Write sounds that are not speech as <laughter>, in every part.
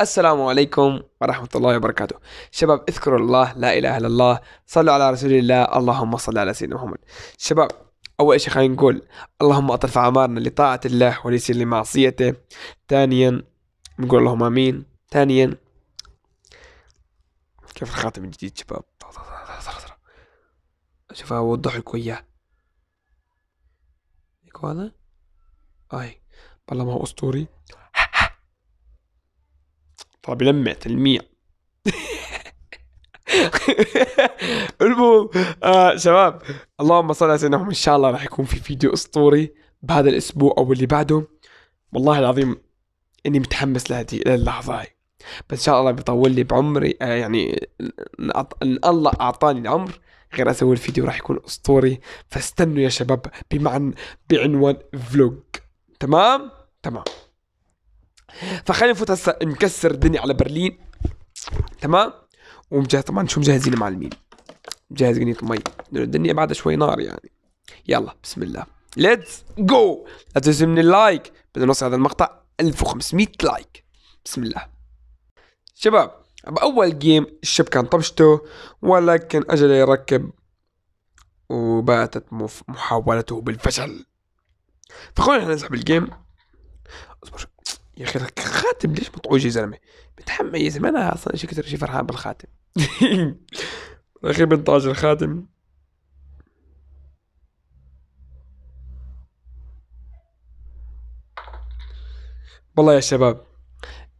السلام عليكم ورحمة الله وبركاته شباب اذكروا الله لا إله إلا الله صلوا على رسول الله اللهم صل على سيدنا محمد شباب أول شيء خلينا نقول اللهم أطرف أعمارنا لطاعة الله وليس لمعصيته ثانيا نقول اللهم آمين ثانيا كيف الخاتم الجديد شباب شوف أوضح لكم إياه هيك هذا؟ أي والله ما هو أسطوري ترى بلمعت تلميع المهم آه شباب اللهم صل على سيدنا محمد ان شاء الله راح يكون في فيديو اسطوري بهذا الاسبوع او اللي بعده والله العظيم اني متحمس لهذه اللحظه هاي بس ان شاء الله بيطول لي بعمري آه يعني ان الله اعطاني العمر غير اسوي الفيديو راح يكون اسطوري فاستنوا يا شباب بمعنى بعنوان فلوج تمام تمام فخلينا نفوت هسه نكسر الدنيا على برلين تمام ومجهز طبعا شو مجهزين المعلمين مجهز قنية مي الدنيا بعدها شوي نار يعني يلا بسم الله ليتس جو لا تنسوا من اللايك بدنا نوصل هذا المقطع 1500 لايك بسم الله شباب بأول جيم الشب كان طبشته ولكن أجل يركب وباتت محاولته بالفشل فخلونا نسحب الجيم اصبر يا اخي راك خاتم ليش يا زلمه متحمل يا زلمه انا اصلا شي كثر شي فرحان بالخاتم <laughs> اخي بنطاج الخاتم والله يا شباب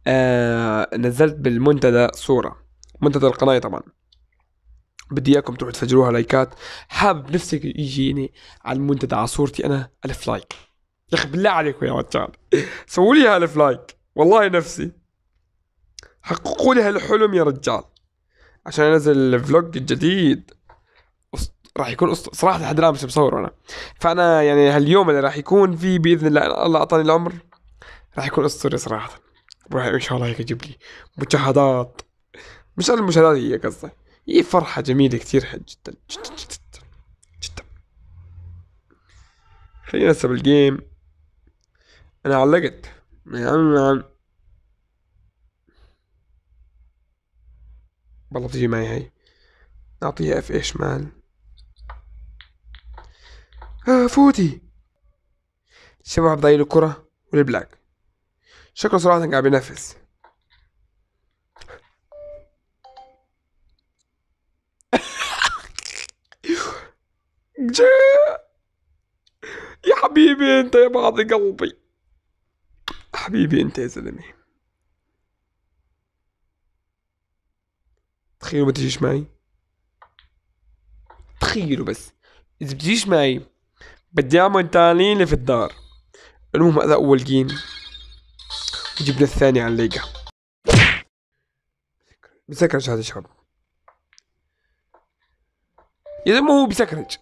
آه نزلت بالمنتدى صورة منتدى القناة طبعا بدي اياكم تروحوا تفجروها لايكات حابب نفسك يجيني على المنتدى على صورتي انا الف لايك يا اخي بالله عليكم يا رجال سووا لي هالفلايك والله نفسي حققوا لي هالحلم يا رجال عشان انزل الفلوج الجديد راح يكون أسط... صراحه لحد الان مش مصور انا فانا يعني هاليوم اللي راح يكون فيه باذن الله الله اعطاني العمر راح يكون اسطوري صراحه وراح ان شاء الله هيك يجيب لي مشاهدات مش المشاهدات هي قصدي هي فرحه جميله كثير جدا جدا جدا, جداً. خلينا نسحب الجيم انا علقت يا عم يا عم والله بتجي معي هاي نعطيها اف ايش مان آه فوتي الشباب ضايل الكرة والبلاك شكله صراحة قاعد بينفس <laughs> يا حبيبي انت يا بعض قلبي حبيبي انت يا زلمه تخيلوا ما تجيش معي تخيلوا بس اذا بتجيش معي بدي اعمل تاني اللي في الدار المهم هذا اول جيم وجبنا الثاني على الليجا بسكرج هذا الشاب يا ما هو بسكرج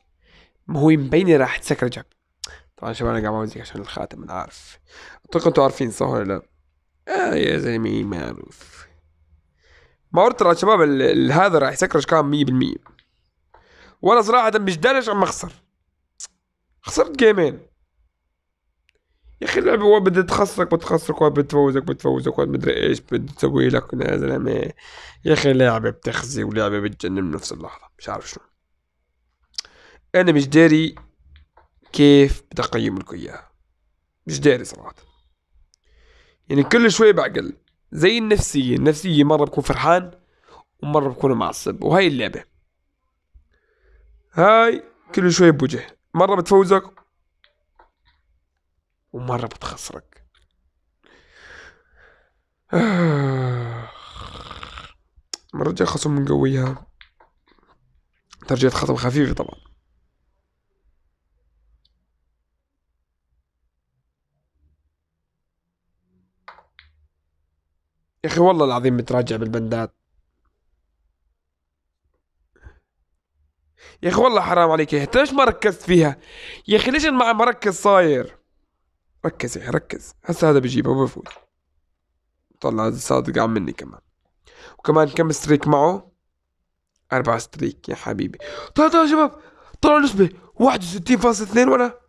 ما هو مبين راح تسكرج طبعا شباب انا قاعد بعمل عشان الخاتم انا عارف اتوقع انتوا عارفين صح ولا لا آه يا زلمه معروف ما قلت ترى شباب هذا راح يسكر اشكال 100% وانا صراحه مش دانش عم اخسر خسرت جيمين يا اخي اللعبه وين بدها تخسرك بتخسرك وين بتفوزك بتفوزك وين مدري ايش بتسوي تسوي لك يا زلمه يا اخي لعبه بتخزي ولعبه بتجنن بنفس اللحظه مش عارف شنو انا مش داري كيف اقيم لكم اياها مش داري صراحه يعني كل شوي بعقل زي النفسيه النفسيه مره بكون فرحان ومره بكون معصب وهي اللعبه هاي كل شوي بوجه مره بتفوزك ومره بتخسرك <sighs> مرة جاي خصم قويها ترجيت خصم خفيفة طبعا يا اخي والله العظيم متراجع بالبندات يا اخي والله حرام عليك يا اخي ليش ما ركزت فيها يا اخي ليش ما مركز صاير ركز يا اخي ركز هسه هذا بجيبه وبفوز طلع صادق عم مني كمان وكمان كم ستريك معه أربعة ستريك يا حبيبي طلع طلع شباب طلع نسبة واحد وستين فاصل اثنين وأنا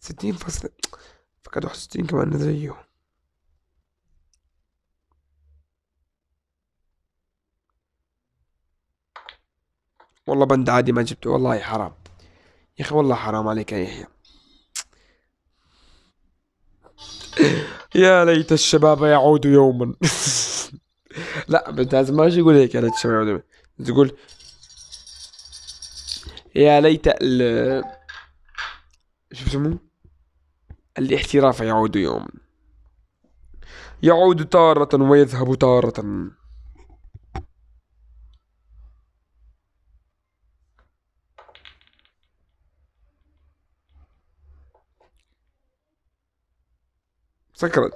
ستين فاصل فقد واحد وستين كمان زيه والله بند عادي ما جبته والله حرام يا اخي والله حرام عليك يا يحيى يا ليت الشباب يعود يوما <laughs> لا بنت ما يقول هيك يا ليت الشباب يعود يوما تقول يا ليت ال شو اسمه الاحتراف يعود يوما يعود تارة ويذهب تارة سكرج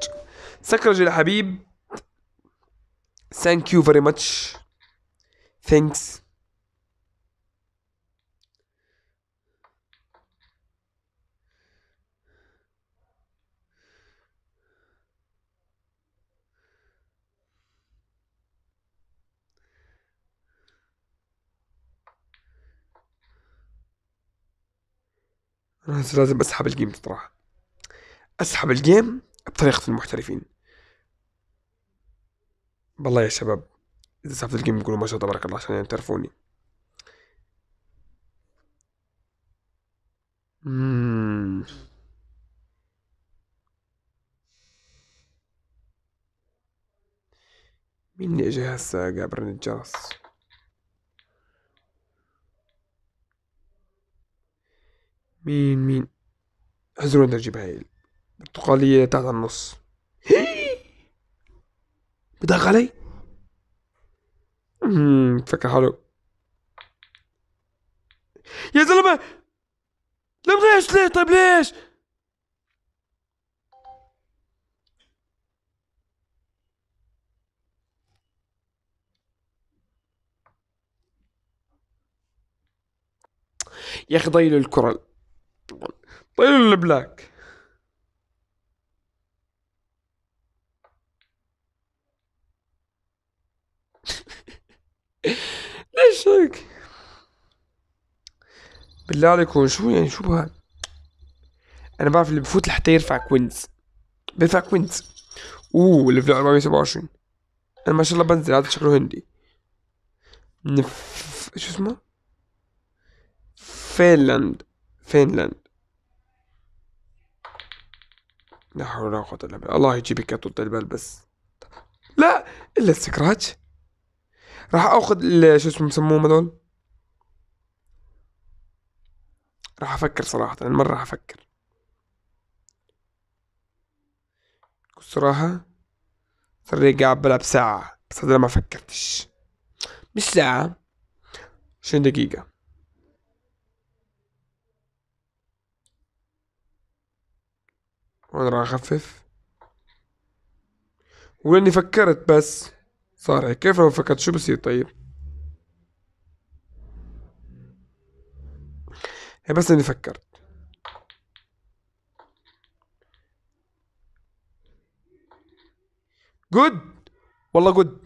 سكرج يا حبيب ثانك يو فيري ماتش ثانكس انا لازم اسحب الجيم تطرح اسحب الجيم بطريقه المحترفين بالله يا شباب اذا سافت الجيم يقولوا ما شاء الله تبارك الله عشان يعني تعرفوني مين اللي اجى هسا جابر الجرس مين مين هزرون نجيب بهايل برتقالية تحت النص <gasps> بدق علي فكر حلو يا زلمة لا ليش ليه طيب ليش يا اخي ضيلوا الكرة ضيلوا البلاك ليش هيك بالله عليكم شو يعني شو بها انا بعرف اللي بفوت لحتى يرفع كوينز بيرفع كوينز اوه اللي 427 انا ما شاء الله بنزل هذا شكله هندي نف شو اسمه فينلاند فينلاند لا حول ولا قوة الا بالله الله يجيبك يا طول البال بس لا الا السكراتش راح اخذ شو اسمه يسموهم هذول راح افكر صراحة المرة راح افكر الصراحه صراحة صار لي قاعد بلعب ساعة بس هذا ما فكرتش مش ساعة عشرين دقيقة وانا راح اخفف ولاني فكرت بس صار كيف لو فكت شو بصير طيب بس اني فكرت جود والله جود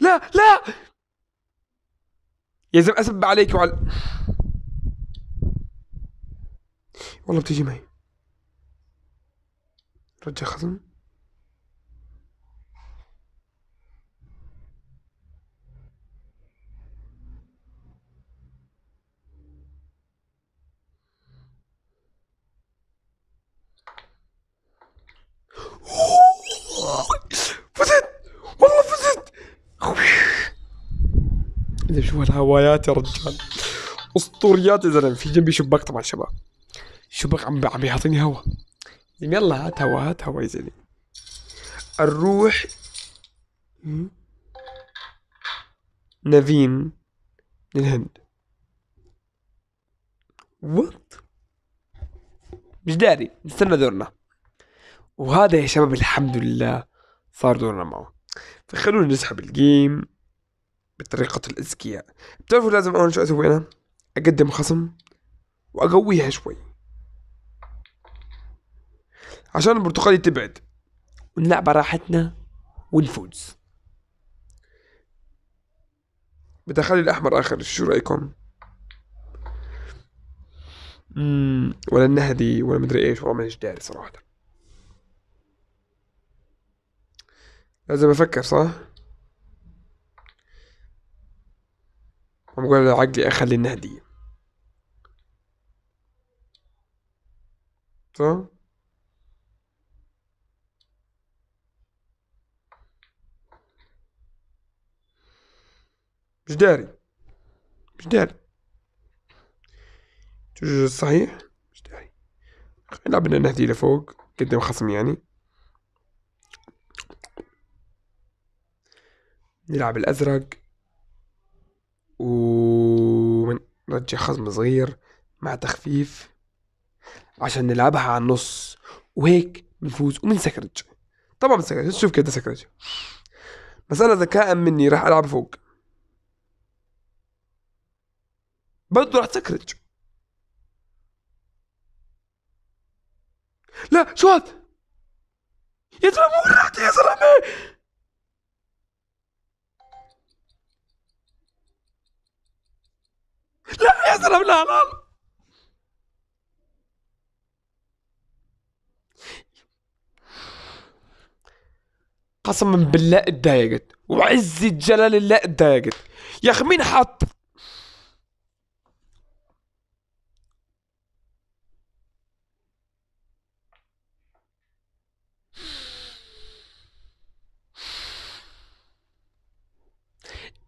لا لا يا زلمه اسب عليك وعلى والله بتجي معي رجع خزن فزت والله فزت شوف الهوايات يا رجال اسطوريات يا زلمه في جنبي شباك طبعا شباب شو بقى عم عم يعطيني هوا يلا هات هوا هات هوا يا زلمه الروح نافين للهند وات مش داري نستنى دورنا وهذا يا شباب الحمد لله صار دورنا معه فخلونا نسحب الجيم بطريقة الأذكياء بتعرفوا لازم أول شو أسوي أنا أقدم خصم وأقويها شوي عشان البرتقالي تبعد ونلعب براحتنا ونفوز بدخلي الأحمر آخر شو رأيكم؟ مم. ولا النهدي ولا مدري ايش والله مانيش داري صراحة لازم أفكر صح؟ بقول عقلي أخلي النهدي صح؟ مش داري مش داري جوج صحيح مش داري لعبنا نهدي لفوق قدام خصم يعني نلعب الأزرق نرجع خصم صغير مع تخفيف عشان نلعبها على النص وهيك بنفوز وبنسكرج طبعا بنسكرج شوف كده سكرج انا ذكاء مني راح ألعب فوق برضه راح تسكرج لا شو هاد يا زلمه وين رحت يا زلمه لا يا زلمه لا لا, لا. قسما بالله اتضايقت وعز جلال الله اتضايقت يا اخي مين حط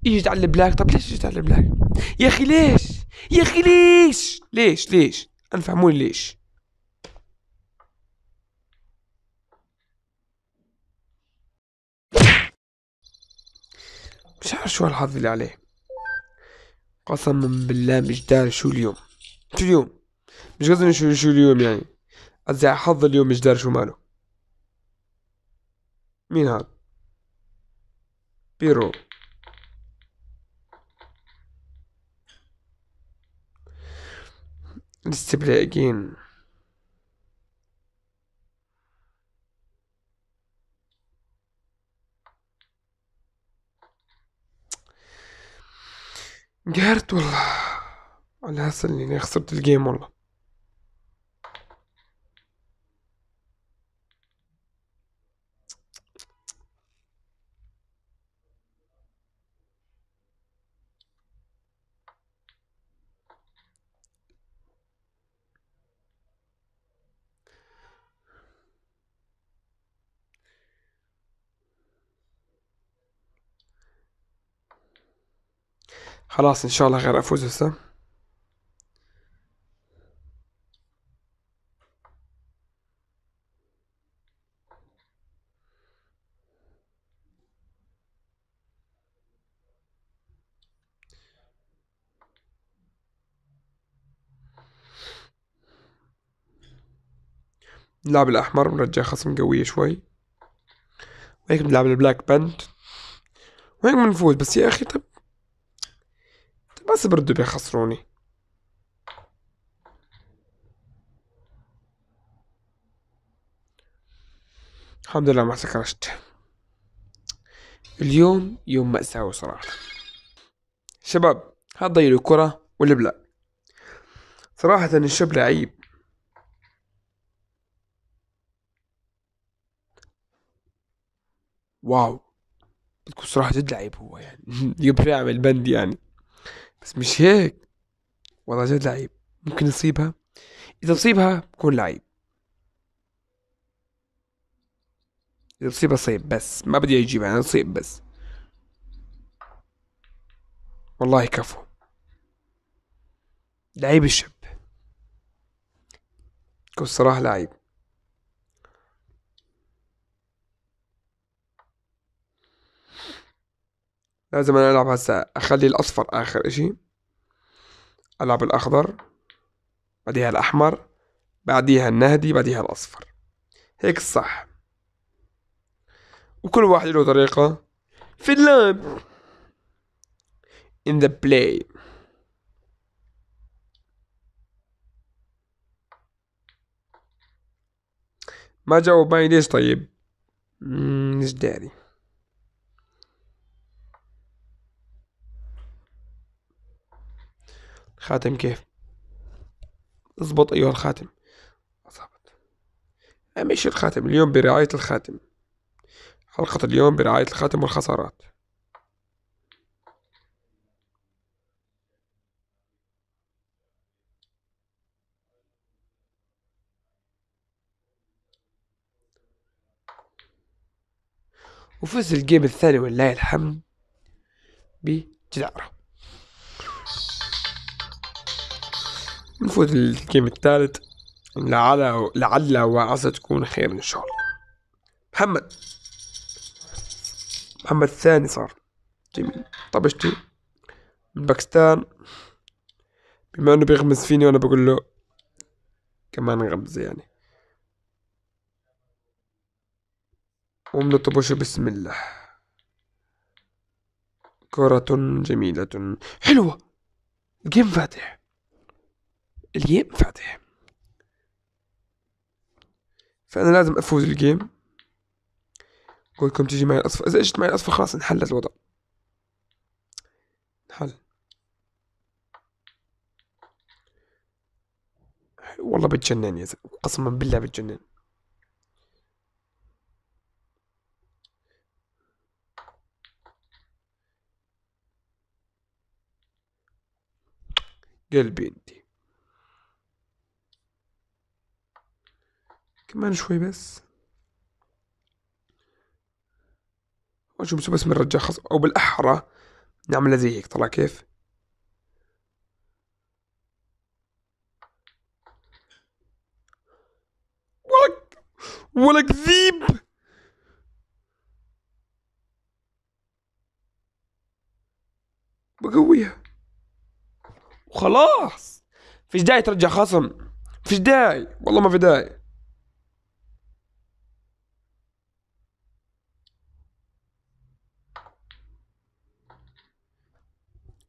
يجي على البلاك طب ليش يجي على البلاك يا اخي ليش يا اخي ليش ليش ليش انفهموني ليش مش عارف شو الحظ اللي عليه قسما بالله مش داري شو اليوم شو اليوم مش قصدي شو شو اليوم يعني قصدي حظ اليوم مش داري شو ماله مين هذا بيرو الاستبلاقين قهرت والله على هسه اني خسرت الجيم والله خلاص إن شاء الله غير أفوز هسه اللاعب الأحمر مرجع خصم قوية شوي وهيك بنلعب البلاك بانت وهيك بنفوز بس يا أخي طب بس بردو بيخسروني الحمد لله ما سكرشت اليوم يوم مأساوي صراحة شباب هتضيع الكرة ولا بلا صراحة الشاب لعيب واو بتكون صراحة جد لعيب هو يعني <laughs> يبغى يعمل بند يعني بس مش هيك والله جد لعيب ممكن يصيبها إذا تصيبها بكون لعيب إذا تصيبها صيب بس ما بدي أجيبها أنا صيب بس والله كفو لعيب الشب كو الصراحه لعيب لازم انا العب هسه اخلي الاصفر اخر اشي العب الاخضر بعديها الاحمر بعديها النهدي بعديها الاصفر هيك الصح وكل واحد له طريقة في اللعب in the play ما جاوب معي ليش طيب مش داري خاتم كيف اضبط ايها الخاتم اضبط امشي الخاتم اليوم برعاية الخاتم حلقة اليوم برعاية الخاتم والخسارات وفز الجيم الثاني والله الحمد بجدارة نفوت الجيم الثالث لعل لعل وعسى تكون خير ان شاء الله محمد محمد الثاني صار جميل طبشتي من باكستان بما انه بيغمز فيني وانا بقول له كمان غمزة يعني ومنطبش بسم الله كرة جميلة حلوة جيم فاتح الجيم فاتح فانا لازم افوز الجيم قولكم تجي معي الاصفر اذا اجت معي الاصفر خلاص انحل الوضع انحل والله بتجنن يا زلمه قسما بالله بتجنن قلبي انتي كمان شوي بس ونشوف بس بنرجع الرجال خص أو بالأحرى نعمل زي هيك طلع كيف ولك ولك ذيب بقويها وخلاص فيش داعي ترجع خصم فيش داعي والله ما في داعي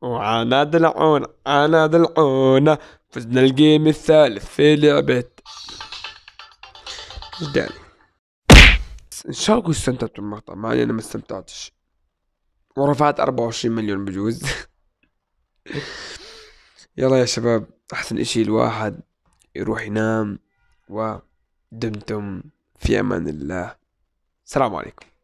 وعنا دلعونا عنا دلعونا فزنا الجيم الثالث في لعبة جداني ان شاء الله استمتعتوا بالمقطع ما انا ما استمتعتش ورفعت 24 مليون بجوز <laughs> يلا يا شباب احسن اشي الواحد يروح ينام ودمتم في امان الله السلام عليكم